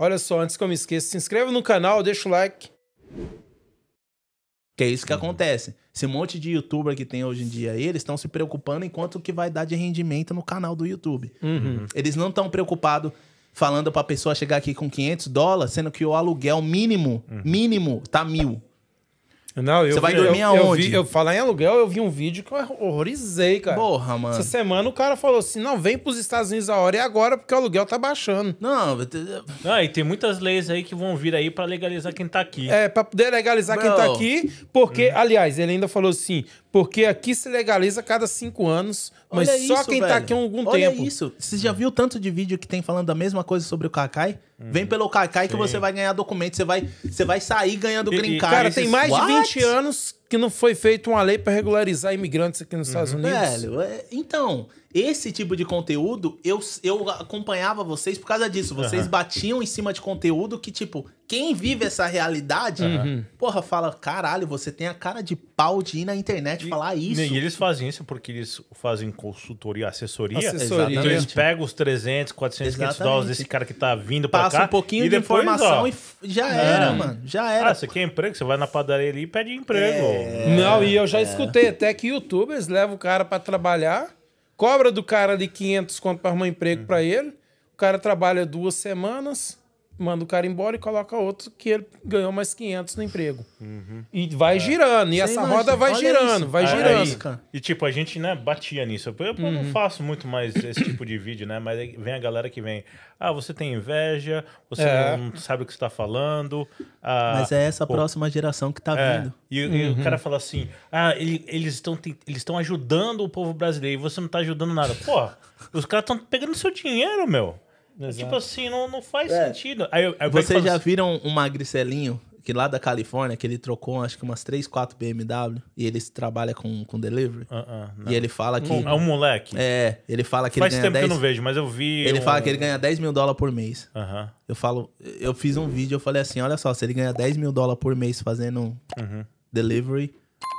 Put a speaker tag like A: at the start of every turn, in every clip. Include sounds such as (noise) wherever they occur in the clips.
A: Olha só, antes que eu me esqueça, se inscreva no canal, deixa o like. Que é isso que acontece. Esse monte de youtuber que tem hoje em dia, eles estão se preocupando em quanto que vai dar de rendimento no canal do YouTube. Uhum. Eles não estão preocupados falando pra pessoa chegar aqui com 500 dólares, sendo que o aluguel mínimo, uhum. mínimo, tá mil. Não, eu
B: Você vai dormir eu, aonde? Eu, vi, eu falar em aluguel, eu vi um vídeo que eu horrorizei, cara. Porra, mano. Essa semana o cara falou assim: não, vem pros Estados Unidos a hora e agora, porque o aluguel tá baixando. Não,
C: ah, e tem muitas leis aí que vão vir aí para legalizar quem tá aqui. É,
B: pra poder legalizar Bro. quem tá aqui, porque, hum. aliás, ele ainda falou assim: porque aqui se legaliza cada cinco anos, mas Olha só isso, quem tá velho. tá aqui há algum Olha tempo. Olha
A: isso. Você já viu tanto de vídeo que tem falando a mesma coisa sobre o Kakai? Uhum. Vem pelo Cacai que você vai ganhar documento, você vai, você vai sair ganhando green card. Cara, tem mais de 20 anos que não foi feita uma lei para regularizar imigrantes aqui nos uhum. Estados Unidos. Velho, é, então, esse tipo de conteúdo, eu, eu acompanhava vocês por causa disso. Vocês uhum. batiam em cima de conteúdo que, tipo, quem vive essa realidade, uhum. porra, fala, caralho, você tem a cara de pau de ir na internet e, falar isso. E
C: eles fazem isso porque eles fazem consultoria, assessoria. assessoria. Então eles pegam os 300, 400, Exatamente. 500 dólares desse cara que tá vindo pra Passa cá. Passa um pouquinho de formação informação
A: ó, e já era, é. mano.
C: Já era. Ah, você quer emprego? Você vai na padaria ali e pede emprego. É. É, não, e eu já é. escutei até que youtubers levam o cara para trabalhar, cobra
B: do cara de 500 conto para arrumar um emprego uhum. para ele, o cara trabalha duas semanas, manda o cara embora e coloca outro que ele ganhou mais 500 no emprego. Uhum. E vai é. girando, e Você essa imagina, roda vai girando, isso. vai é, girando.
C: E, e, tipo, a gente né, batia nisso. Eu, eu uhum. não faço muito mais esse tipo de vídeo, né? Mas vem a galera que vem. Ah, você tem inveja, você é. não sabe o que está falando. Ah, Mas é essa pô, próxima
A: geração que está é, vindo. E, uhum. e, o uhum. cara
C: fala assim: ah, ele, eles estão eles ajudando o povo brasileiro e você não está ajudando nada. Pô, os caras estão pegando seu dinheiro, meu. É, tipo exato. Tipo assim, não, não faz é. sentido.
A: Aí, aí Vocês já assim. viram um magricelinho que lá da Califórnia, que ele trocou acho que umas 3, 4 BMW e ele trabalha com, com delivery. Uh -uh, e ele fala que. Um, é um moleque. É, ele fala que Faz ele ganha. Faz tempo 10, que eu não vejo, mas eu vi. Ele um... fala que ele ganha 10 mil dólares por mês. Uh -huh. Eu falo, eu fiz um vídeo, eu falei assim: olha só, se ele ganha 10 mil dólares por mês fazendo -huh. Uhum. delivery,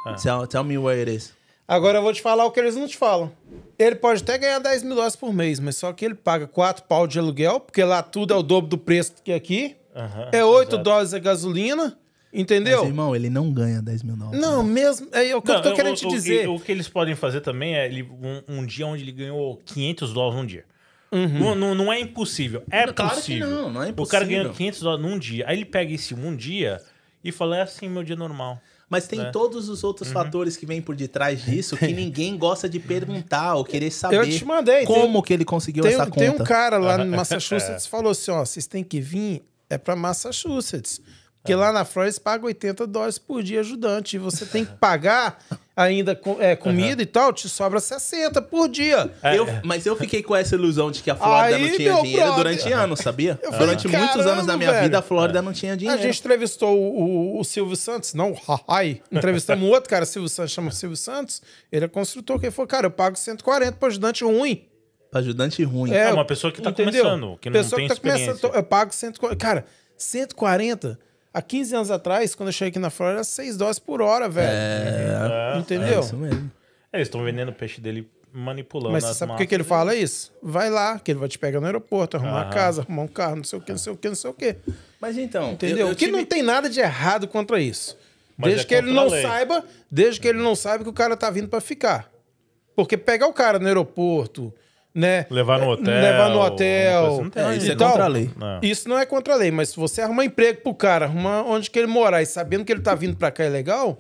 A: -huh. Ah. tell, tell me where it is. Agora eu vou te falar o que eles não te falam. Ele pode
B: até ganhar 10 mil dólares por mês, mas só que ele paga 4 pau de aluguel, porque lá tudo é o dobro do preço que aqui. Uhum, é 8 exato. dólares a gasolina. Entendeu? Mas, irmão, ele não ganha 10 mil dólares. Não, né? mesmo.
C: É o que não, eu tô querendo o, te dizer. O, o, que eles podem fazer também é ele, um, um dia onde ele ganhou 500 dólares num dia. Uhum. Não, não, é impossível. É claro possível. Não, não é impossível. O cara ganhou 500 dólares num dia. Aí ele pega esse um dia e fala: é assim meu dia normal. Mas tem né?
A: todos os outros uhum. fatores que vêm por detrás (laughs) disso que ninguém gosta de perguntar ou querer saber Eu te mandei, como tem,
B: que ele conseguiu tem, essa conta. Tem um cara lá no Massachusetts que (laughs) falou assim: ó, vocês têm que vir é para Massachusetts. Porque é. lá na Flórida você paga 80 dólares por dia ajudante. E você tem que pagar ainda é, comida uhum. e tal, te sobra 60 por dia. É,
A: eu, mas eu fiquei com essa ilusão de que a Flórida não tinha dinheiro brother. durante anos, sabia? durante muitos anos da minha velho. vida, a Flórida não
B: tinha dinheiro. A gente entrevistou o, o, o Silvio Santos, não, ai, entrevistamos um outro cara, Silvio Santos, chama Silvio Santos, ele é construtor, que ele falou, cara, eu pago 140 para ajudante ruim. Para ajudante ruim. É, é, uma pessoa que tá entendeu? começando, que não pessoa tem que tá experiência. Começando, eu pago 140, cara, 140... Há 15 anos atrás, quando eu cheguei aqui na Flórida, era 6 dólares por hora, velho. É, Entendeu? É, é isso mesmo.
C: É, eles estão vendendo o peixe dele manipulando Mas as sabe por que, que ele fala
B: isso? Vai lá, que ele vai te pegar no aeroporto, arrumar uma casa, arrumar um carro, não sei o que, não sei o que, não sei o que. Mas
A: então. Entendeu? Eu, eu que não
B: tem nada de errado contra isso. Mas desde é que ele não saiba, desde que ele não saiba que o cara tá vindo para ficar. Porque pegar o cara no aeroporto, né?
C: Levar no é, hotel. Levar no hotel. Assim. Não é, isso é então, contra a lei. É.
B: Isso não é contra a lei, mas se você arrumar emprego pro cara, arrumar onde que ele morar e sabendo que ele tá vindo pra cá é legal,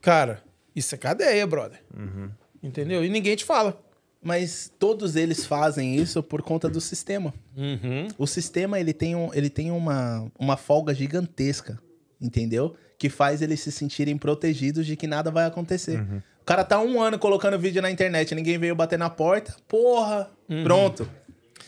A: cara, isso é cadeia, brother. Uhum. Entendeu? E ninguém te fala. Mas todos eles fazem isso por conta do sistema. Uhum. O sistema, ele tem, um, ele tem uma, uma folga gigantesca, entendeu? Que faz eles se sentirem protegidos de que nada vai acontecer. Uhum. O cara tá um ano colocando vídeo na internet, ninguém veio bater na porta. Porra, uhum. pronto.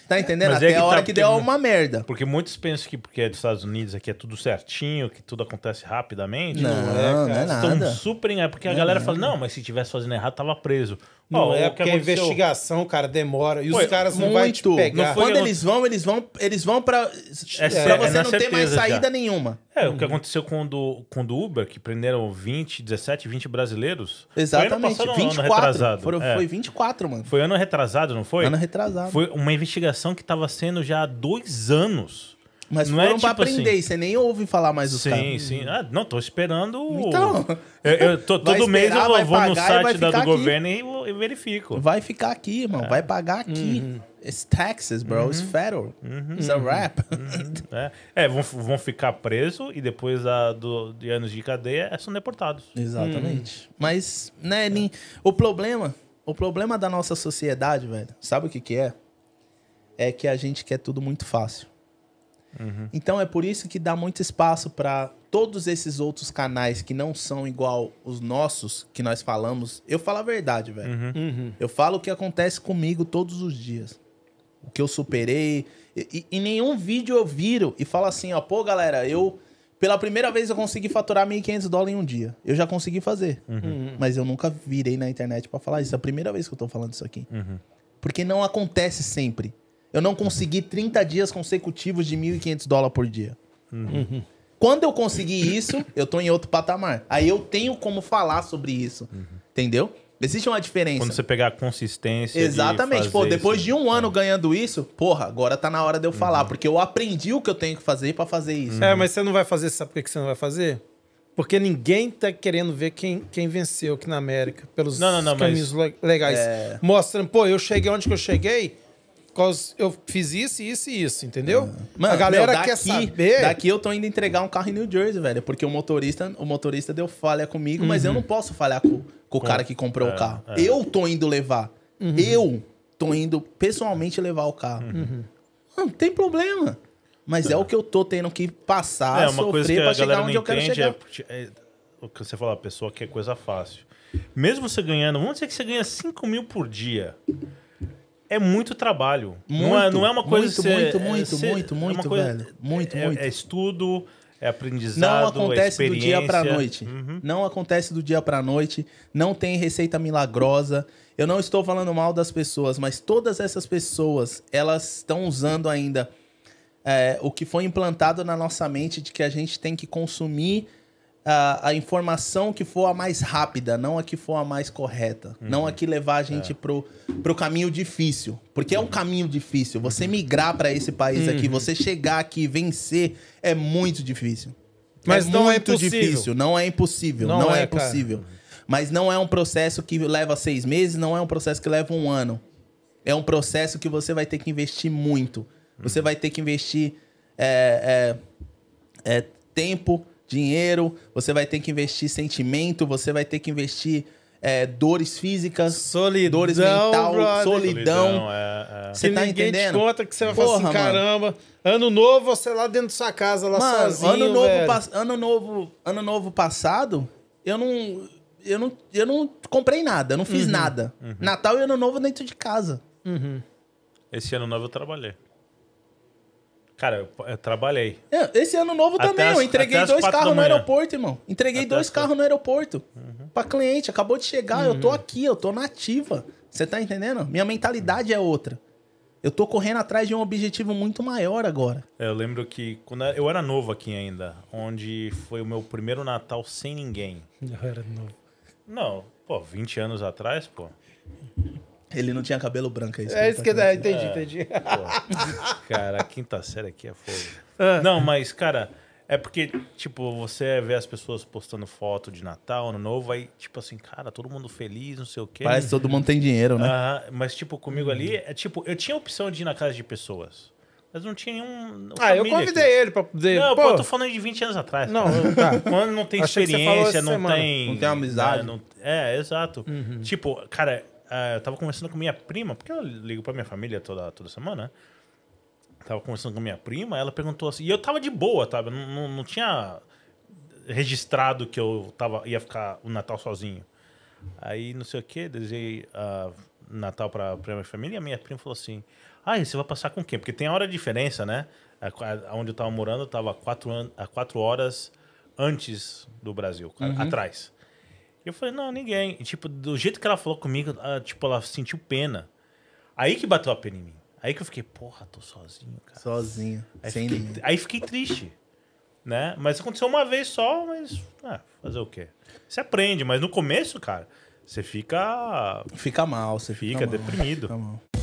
A: Tá entendendo? Mas é Até é a hora tá, que deu uma
C: merda. Porque muitos pensam que porque é dos Estados Unidos aqui é tudo certinho, que tudo acontece rapidamente. Não, né, não é, cara. É não é nada. Estão super... É porque não a galera fala, não, mas se tivesse fazendo errado, tava preso. Não oh, é porque é a investigação, cara, demora. E os caras não vão te pegar. Quando eles
A: vão, eles vão, eles vão pra, é, pra é, é você
C: é não ter mais saída já. nenhuma. É, o que aconteceu com o, do, com o do Uber, que prenderam 20, 17, 20 brasileiros. Exatamente, foi ano 24. Ano retrasado. Foram, é. Foi 24, mano. Foi ano retrasado, não foi? Ano retrasado. Foi uma investigação que estava sendo já há dois anos. Mas não é foram é, pra tipo assim. aprender, assim, você
A: nem ouve falar mais dos caras. Sim,
C: sim. Ah, não, tô esperando. Então. (laughs) Eu, eu tô, todo esperar, mês eu vou, vou no site da, do aqui. governo e verifico. Vai ficar aqui, irmão. É. Vai
A: pagar aqui. Uhum. It's taxes, bro. Uhum. It's federal. Uhum. It's a wrap.
C: Uhum. É, é vão, vão, ficar presos e depois a, do, de anos de cadeia são deportados. Exatamente.
A: Uhum. Mas, né, é. o problema. O problema da nossa sociedade, velho, sabe o que, que é? É que a gente quer tudo muito fácil. Uhum. Então é por isso que dá muito espaço para todos esses outros canais que não são igual os nossos, que nós falamos. Eu falo a verdade, velho. Uhum. Uhum. Eu falo o que acontece comigo todos os dias. O que eu superei. E, e, em nenhum vídeo eu viro e falo assim, ó, pô, galera, eu. Pela primeira vez eu consegui faturar 1.500 dólares em um dia. Eu já consegui fazer. Uhum. Uhum. Mas eu nunca virei na internet para falar isso. É a primeira vez que eu tô falando isso aqui. Uhum. Porque não acontece sempre. Eu não consegui 30 dias consecutivos de 1.500 dólares por dia. Uhum. Quando eu conseguir isso, eu tô em outro patamar. Aí eu tenho como falar sobre isso. Uhum. Entendeu? Existe uma diferença. Quando você pegar a consistência. Exatamente. De pô, depois isso. de um ano ganhando isso, porra, agora tá na hora de eu falar. Uhum. Porque eu aprendi o que eu tenho que fazer para fazer isso. É, mas
B: você não vai fazer, sabe por que você não vai fazer? Porque ninguém tá querendo ver quem, quem venceu aqui na América, pelos não, não, não, caminhos mas... legais. É... Mostrando, pô, eu cheguei onde que eu
A: cheguei, causa eu fiz isso, isso e isso, entendeu? É. Mano, a galera meu, daqui, quer saber. Daqui eu tô indo entregar um carro em New Jersey, velho, porque o motorista, o motorista deu falha comigo, uhum. mas eu uhum. não posso falhar com, com o cara que comprou é, o carro. É. Eu tô indo levar. Uhum. Eu tô indo pessoalmente levar o carro. Uhum. Mano, tem problema. Mas é o que eu tô tendo que passar, é, uma coisa que a onde não entende É,
C: é, o que você fala, a pessoa quer coisa fácil. Mesmo você ganhando, vamos dizer que você ganha 5 mil por dia é muito trabalho. Muito, não, é, não é uma coisa muito, ser, muito, é muito, ser, muito, é muito, é coisa, velho. É, muito, é, muito. É estudo, é aprendizado, Não acontece do dia para noite. Uhum.
A: Não acontece do dia para noite. Não tem receita milagrosa. Eu não estou falando mal das pessoas, mas todas essas pessoas, elas estão usando ainda é, o que foi implantado na nossa mente de que a gente tem que consumir a, a, informação que for a mais rápida, não a que for a mais correta. Uhum. Não a que levar a é. gente é. pro, pro caminho difícil. Porque uhum. é um caminho difícil. Você migrar para esse país aqui, uhum. você chegar aqui vencer, é muito difícil. É Mas é não muito é difícil, não é impossível. Não, não é, é Mas não é um processo que leva seis meses, não é um processo que leva um ano. É um processo que você vai ter que investir muito. Você uhum. vai ter que investir é, é, é, tempo, dinheiro, você vai ter que investir sentimento, você vai ter que investir é, dores físicas, solidão, dores mental, brother. solidão. solidão
C: é, é. Você tá ninguém entendendo? Te conta que você vai Porra, falar assim, caramba.
B: Ano novo, você lá dentro da sua casa, lá mano, sozinho. Ano novo,
A: ano novo, ano novo passado, eu não, eu não, eu não comprei nada, eu não fiz uhum. nada. Uhum. Natal e ano novo dentro de casa.
C: Uhum. Esse ano novo eu trabalhei. Cara, eu, eu trabalhei.
A: É, esse ano novo até também, as, eu entreguei dois carros no aeroporto, irmão. Entreguei até dois carros no aeroporto uhum. pra cliente. Acabou de chegar, uhum. eu tô uhum. aqui, eu tô nativa. Você tá entendendo? Minha mentalidade é outra. Eu tô correndo atrás de um objetivo muito maior agora.
C: É, eu lembro que quando eu era novo aqui ainda, onde foi o meu primeiro Natal sem ninguém.
A: Eu era novo.
C: Não, pô, 20 anos atrás, pô. Ele não tinha cabelo branco, é isso. É isso que, tá que entendi, entendi. É, pô, cara, a quinta série aqui é fogo. Ah. Não, mas, cara, é porque, tipo, você vê as pessoas postando foto de Natal, Ano Novo, aí, tipo assim, cara, todo mundo feliz, não sei o quê. Parece todo mundo tem dinheiro, né? Ah, mas, tipo, comigo ali, uhum. é tipo, eu tinha a opção de ir na casa de pessoas. Mas não tinha um. Ah, eu convidei aqui. ele pra poder. Não, pô, eu tô falando de 20 anos atrás. Não, tá. Quando não tem Achei experiência, não semana. tem. Não tem amizade. É, não... é exato. Uhum. Tipo, cara, ah, eu tava conversando com minha prima, porque eu ligo pra minha família toda, toda semana, né? Tava conversando com minha prima, ela perguntou assim. E eu tava de boa, tava Não, não, tinha registrado que eu tava, ia ficar o Natal sozinho. Aí, não sei o que, desejei uh, ah, Natal pra, pra minha família. E a minha prima falou assim: Ah, e você vai passar com quem? Porque tem a hora de diferença, né? Onde eu tava morando, eu tava quatro, an- a quatro horas antes do Brasil, uhum. atrás. Eu falei, não, ninguém. E, tipo, do jeito que ela falou comigo, ela, tipo, ela sentiu pena. Aí que bateu a pena em mim. Aí que eu fiquei, porra, tô sozinho, cara. Sozinho. Aí, sem fiquei, ninguém. aí fiquei triste. Né? Mas aconteceu uma vez só, mas. Ah, fazer o quê? Você aprende, mas no começo, cara, você fica. Fica mal, você fica, fica mal, deprimido. Fica mal.